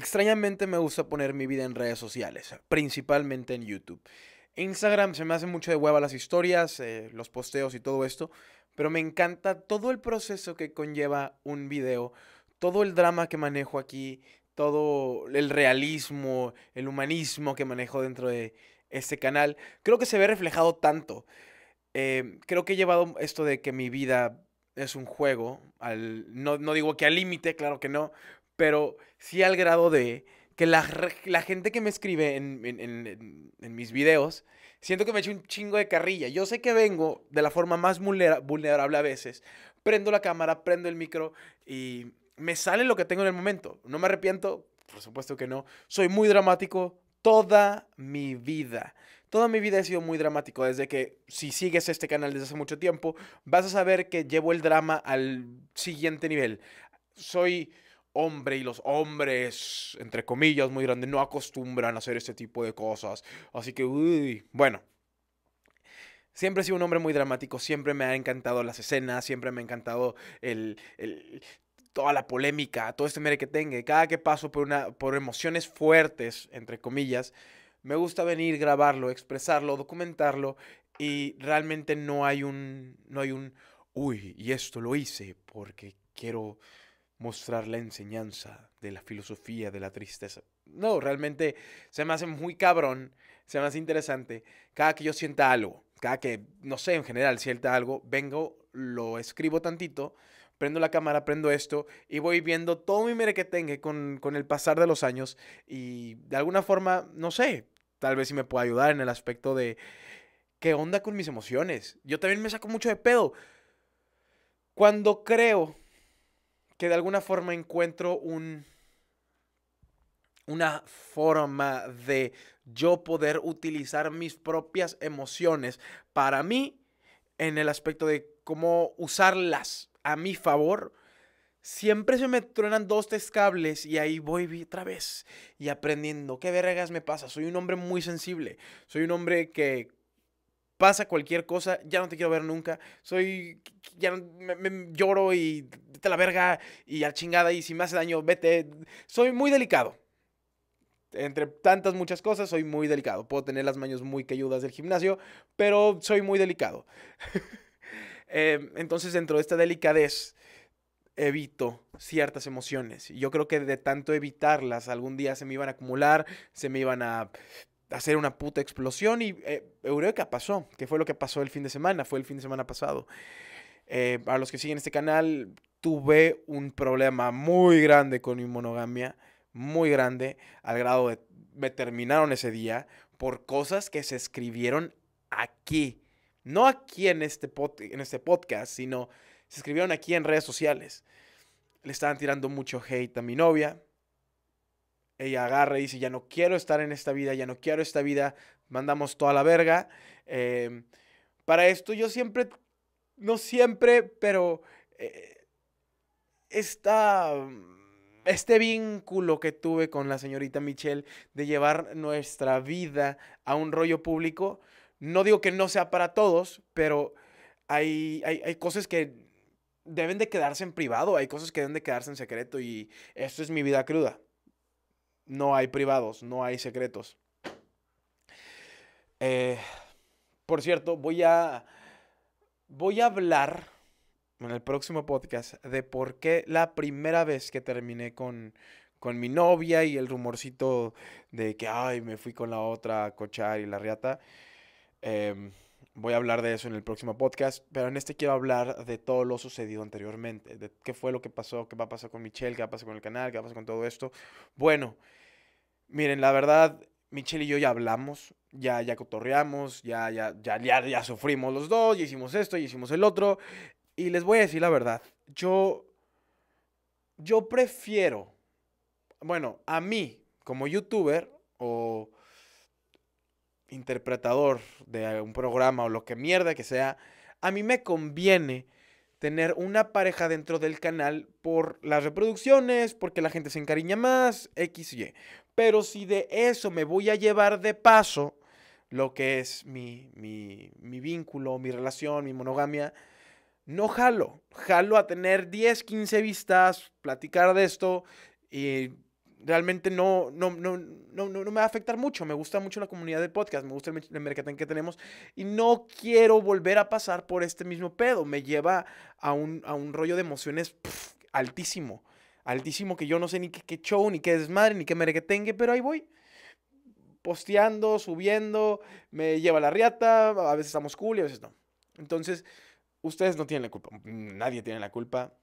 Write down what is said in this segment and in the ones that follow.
Extrañamente me gusta poner mi vida en redes sociales, principalmente en YouTube. Instagram se me hace mucho de hueva las historias, eh, los posteos y todo esto, pero me encanta todo el proceso que conlleva un video, todo el drama que manejo aquí, todo el realismo, el humanismo que manejo dentro de este canal. Creo que se ve reflejado tanto. Eh, creo que he llevado esto de que mi vida es un juego, al, no, no digo que al límite, claro que no, pero sí al grado de que la, gente que me escribe en, mis videos, siento que me hecho un chingo de carrilla. Yo sé que vengo de la forma más vulnerable a veces. Prendo la cámara, prendo el micro y me sale lo que tengo en el momento. No me arrepiento, por supuesto que no. Soy muy dramático toda mi vida. Toda mi vida he sido muy dramático, desde que si sigues este canal desde hace mucho tiempo, vas a saber que llevo el drama al siguiente nivel. Soy hombre y los hombres, entre comillas, muy grandes, no acostumbran a hacer este tipo de cosas. Así que, uy, bueno. Siempre he sido un hombre muy dramático, siempre me han encantado las escenas, siempre me ha encantado el, toda la polémica, todo este mere que tenga. Cada que paso por, una, por emociones fuertes, entre comillas, me gusta venir, grabarlo, expresarlo, documentarlo y realmente no hay un, no hay un, uy, y esto lo hice porque quiero mostrar la enseñanza de la filosofía de la tristeza. No, realmente se me hace muy cabrón, se me hace interesante. Cada que yo sienta algo, cada que, no sé, en general sienta algo, vengo, lo escribo tantito, prendo la cámara, prendo esto y voy viendo todo mi mere que tenga con, el pasar de los años y de alguna forma, no sé, tal vez si me pueda ayudar en el aspecto de qué onda con mis emociones. Yo también me saco mucho de pedo. Cuando creo que de alguna forma encuentro un una forma de yo poder utilizar mis propias emociones para mí en el aspecto de cómo usarlas a mi favor. Siempre se me truenan dos, tres cables y ahí voy otra vez y aprendiendo. ¿Qué vergas me pasa? Soy un hombre muy sensible. Soy un hombre que pasa cualquier cosa, ya no te quiero ver nunca, soy, ya me, lloro y te la verga y a chingada y si me hace daño, vete, soy muy delicado. Entre tantas muchas cosas, soy muy delicado. Puedo tener las manos muy cayudas del gimnasio, pero soy muy delicado. Em, entonces, dentro de esta delicadez, evito ciertas emociones. Yo creo que de tanto evitarlas, algún día se me iban a acumular, se me iban a hacer una puta explosión y eh, Eureka pasó, que fue lo que pasó el fin de semana, fue el fin de semana pasado. Eh, para a los que siguen este canal, tuve un problema muy grande con mi monogamia, muy grande, al grado de me terminaron ese día por cosas que se escribieron aquí. No aquí en este, en este podcast, sino se escribieron aquí en redes sociales. Le estaban tirando mucho hate a mi novia ella agarra y dice, ya no quiero estar en esta vida, ya no quiero esta vida, mandamos toda la verga. Em, para esto yo siempre, no siempre, pero eh, este vínculo que tuve con la señorita Michelle de llevar nuestra vida a un rollo público, no digo que no sea para todos, pero hay, hay, hay cosas que deben de quedarse en privado, hay cosas que deben de quedarse en secreto y esto es mi vida cruda. No hay privados, no hay secretos. Eh, por cierto, voy a, voy a hablar en el próximo podcast de por qué la primera vez que terminé con, con mi novia y el rumorcito de que, ay, me fui con la otra a cochar y la riata. Em, voy a hablar de eso en el próximo podcast, pero en este quiero hablar de todo lo sucedido anteriormente, de qué fue lo que pasó, qué va a pasar con Michelle, qué va a pasar con el canal, qué va a pasar con todo esto. Bueno, Miren, la verdad, Michelle y yo ya hablamos, ya, ya cotorreamos, ya, ya, ya, ya, ya sufrimos los dos, ya hicimos esto, ya hicimos el otro. Y les voy a decir la verdad, yo, yo prefiero, bueno, a mí como youtuber o interpretador de un programa o lo que mierda que sea, a mí me conviene tener una pareja dentro del canal por las reproducciones, porque la gente se encariña más, X y Y. Pero si de eso me voy a llevar de paso lo que es mi, mi, mi vínculo, mi relación, mi monogamia, no jalo. Jalo a tener 10, 15 vistas, platicar de esto y realmente no, no, no, no, me va a afectar mucho. Me gusta mucho la comunidad de podcast, me gusta el, mercado que tenemos y no quiero volver a pasar por este mismo pedo. Me lleva a un, a un rollo de emociones altísimo altísimo que yo no sé ni qué, show, ni qué desmadre, ni qué tenga pero ahí voy. Posteando, subiendo, me lleva la riata, a veces estamos cool y a veces no. Entonces, ustedes no tienen la culpa, nadie tiene la culpa,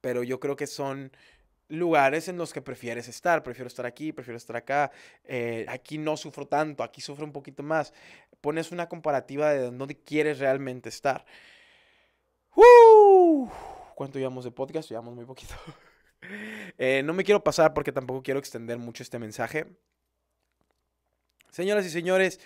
pero yo creo que son lugares en los que prefieres estar. Prefiero estar aquí, prefiero estar acá. Eh, aquí no sufro tanto, aquí sufro un poquito más. Pones una comparativa de dónde quieres realmente estar. ¿Cuánto llevamos de podcast? Llevamos muy poquito. Eh, no me quiero pasar porque tampoco quiero extender mucho este mensaje. Señoras y señores,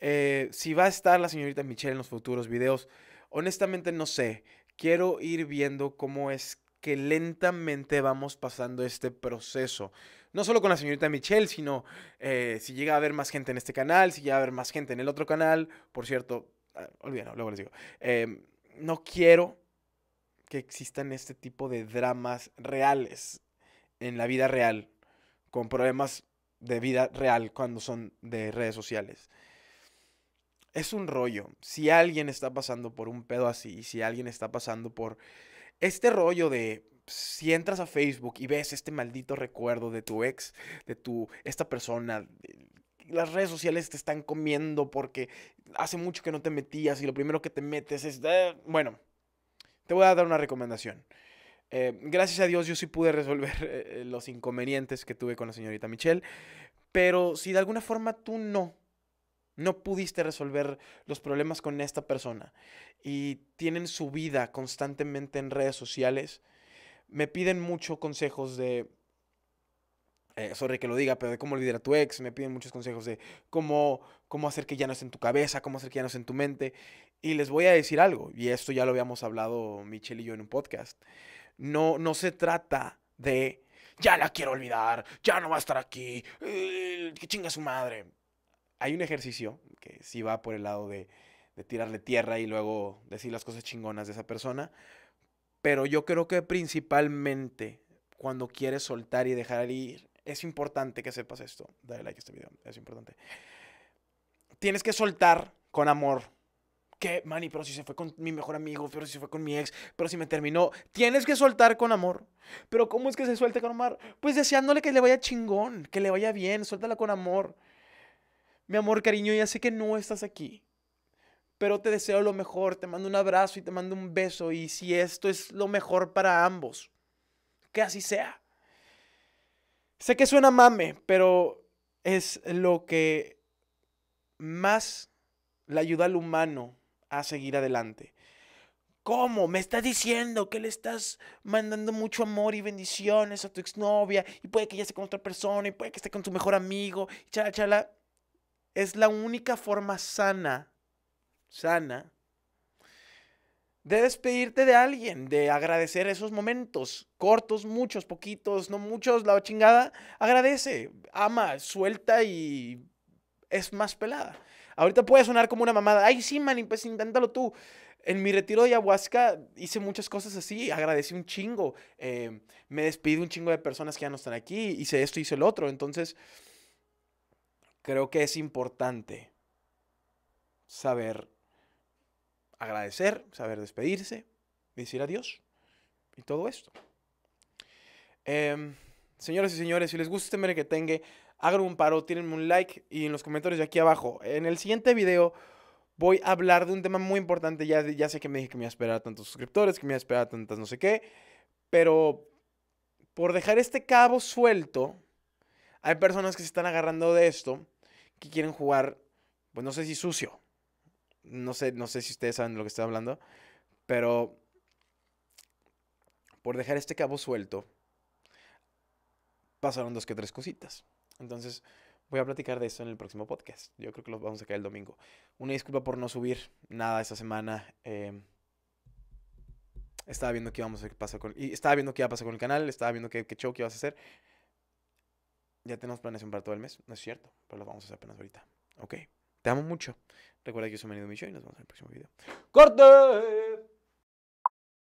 eh, si va a estar la señorita Michelle en los futuros videos, honestamente no sé. Quiero ir viendo cómo es que lentamente vamos pasando este proceso. No solo con la señorita Michelle, sino eh, si llega a haber más gente en este canal, si llega a haber más gente en el otro canal. Por cierto, ah, olvídalo, luego les digo. Em, no quiero que existan este tipo de dramas reales en la vida real, con problemas de vida real cuando son de redes sociales. Es un rollo. Si alguien está pasando por un pedo así, si alguien está pasando por este rollo de si entras a Facebook y ves este maldito recuerdo de tu ex, de tu esta persona, eh, las redes sociales te están comiendo porque hace mucho que no te metías y lo primero que te metes es, ah", bueno, te voy a dar una recomendación. Eh, gracias a Dios yo sí pude resolver eh, eh, los inconvenientes que tuve con la señorita Michelle, pero si de alguna forma tú no, no pudiste resolver los problemas con esta persona y tienen su vida constantemente en redes sociales, me piden mucho consejos de eh, sorry que lo diga, pero de cómo lidera tu ex, me piden muchos consejos de cómo, cómo hacer que ya no esté en tu cabeza, cómo hacer que ya no esté en tu mente. Y les voy a decir algo, y esto ya lo habíamos hablado Michelle y yo en un podcast. No, no se trata de, ya la quiero olvidar, ya no va a estar aquí, eh, que chinga su madre. Hay un ejercicio que sí va por el lado de, de tirarle tierra y luego decir las cosas chingonas de esa persona, pero yo creo que principalmente cuando quieres soltar y dejar ir, es importante que sepas esto. Dale like a este video, es importante. Tienes que soltar con amor que, Mani, pero si se fue con mi mejor amigo, pero si se fue con mi ex, pero si me terminó. Tienes que soltar con amor. Pero ¿cómo es que se suelte con amor? Pues deseándole que le vaya chingón, que le vaya bien, suéltala con amor. Mi amor, cariño, ya sé que no estás aquí, pero te deseo lo mejor, te mando un abrazo y te mando un beso y si esto es lo mejor para ambos, que así sea. Sé que suena mame, pero es lo que más le ayuda al humano a seguir adelante. ¿Cómo? Me estás diciendo que le estás mandando mucho amor y bendiciones a tu exnovia y puede que ya esté con otra persona y puede que esté con tu mejor amigo, chala, chala. Es la única forma sana, sana, de despedirte de alguien, de agradecer esos momentos, cortos, muchos, poquitos, no muchos, la chingada. Agradece, ama, suelta y es más pelada. Ahorita puede sonar como una mamada. Ay, sí, man, pues inténtalo tú. En mi retiro de ayahuasca hice muchas cosas así, agradecí un chingo, em, me despedí de un chingo de personas que ya no están aquí, hice esto, hice el otro. Entonces, creo que es importante saber agradecer, saber despedirse, decir adiós y todo esto. Em, señoras y señores, si les gusta este tenga hagan un paro, tírenme un like y en los comentarios de aquí abajo. En el siguiente video voy a hablar de un tema muy importante. Ya, sé que me dije que me iba a esperar a tantos suscriptores, que me iba a esperar a tantas no sé qué, pero por dejar este cabo suelto, hay personas que se están agarrando de esto, que quieren jugar, pues no sé si sucio. No sé, no sé si ustedes saben de lo que estoy hablando, pero por dejar este cabo suelto, pasaron dos que tres cositas. Entonces, voy a platicar de eso en el próximo podcast. Yo creo que lo vamos a sacar el domingo. Una disculpa por no subir nada esta semana. Em, estaba viendo qué vamos a pasar con. Y estaba viendo qué iba a pasar con el canal. Estaba viendo qué, show que ibas a hacer. Ya tenemos planeación para todo el mes. No es cierto. Pero lo vamos a hacer apenas ahorita. Ok. Te amo mucho. Recuerda que yo soy Manido Micho y nos vemos en el próximo video. ¡Corte!